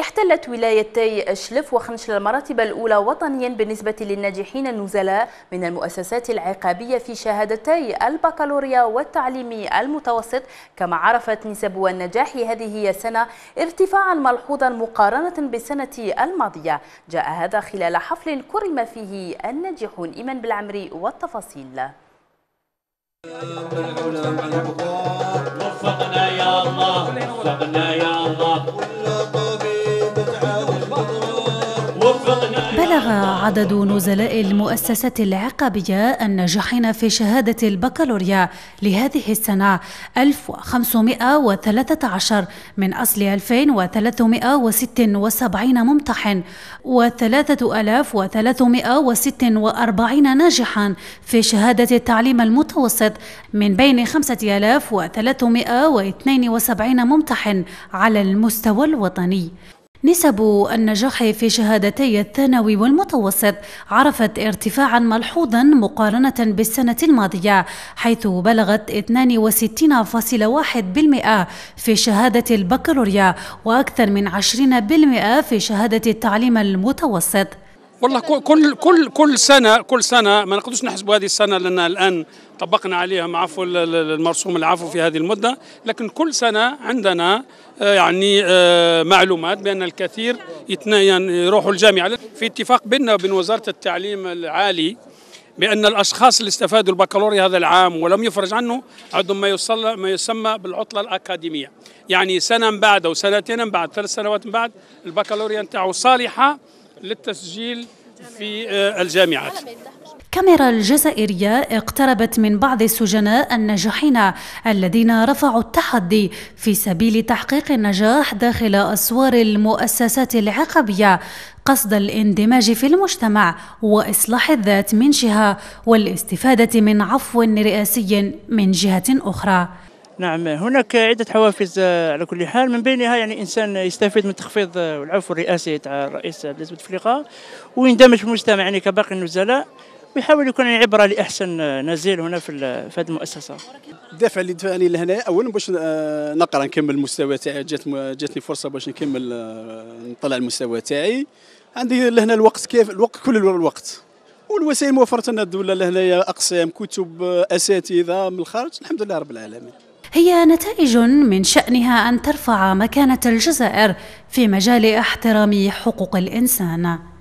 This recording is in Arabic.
احتلت ولايتي شلف وخنشل المراتب الأولى وطنيا بالنسبة للناجحين النزلاء من المؤسسات العقابية في شهادتي البكالوريا والتعليم المتوسط كما عرفت نسب النجاح هذه السنة ارتفاعا ملحوظا مقارنة بالسنة الماضية جاء هذا خلال حفل كرم فيه الناجحون إيمان بالعمري والتفاصيل بلغ عدد نزلاء المؤسسة العقابية الناجحين في شهادة البكالوريا لهذه السنة 1513 من أصل 2376 ممتحن و3346 ناجحا في شهادة التعليم المتوسط من بين 5372 ممتحن على المستوى الوطني نسب النجاح في شهادتي الثانوي والمتوسط عرفت ارتفاعا ملحوظا مقارنة بالسنة الماضية حيث بلغت 62.1% في شهادة البكالوريا وأكثر من 20% في شهادة التعليم المتوسط والله كل كل كل سنه كل سنه ما نقدرش نحسبوا هذه السنه لان الان طبقنا عليها عفو المرسوم العفو في هذه المده لكن كل سنه عندنا آه، يعني آه، معلومات بان الكثير يعني يروحوا الجامعه في اتفاق بيننا وبين وزاره التعليم العالي بان الاشخاص اللي استفادوا البكالوريا هذا العام ولم يفرج عنه عندهم ما يصل ما يسمى بالعطله الاكاديميه يعني سنه من بعد او سنتين من بعد ثلاث سنوات من بعد البكالوريا نتاعو صالحه للتسجيل في آه، الجامعات كاميرا الجزائرية اقتربت من بعض السجناء الناجحين الذين رفعوا التحدي في سبيل تحقيق النجاح داخل أسوار المؤسسات العقبية قصد الاندماج في المجتمع وإصلاح الذات من جهة والاستفادة من عفو رئاسي من جهة أخرى نعم هناك عدة حوافز آه، على كل حال من بينها يعني الإنسان يستفيد من تخفيض آه، العفو الرئاسي تاع الرئيس بلاد بوتفليقة ويندمج في المجتمع يعني كباقي النزلاء ويحاول يكون يعني عبره لاحسن آه، نزيل هنا في في هذه المؤسسه. الدافع اللي دفعني لهنا اولا باش نقرا نكمل المستوى تاعي جات جاتني فرصه باش نكمل نطلع المستوى تاعي عندي لهنا الوقت كيف الوقت كل الوقت والوسائل موفره لنا الدوله لهنايا اقسام كتب اساتذه من الخارج الحمد لله رب العالمين. هي نتائج من شأنها أن ترفع مكانة الجزائر في مجال احترام حقوق الإنسان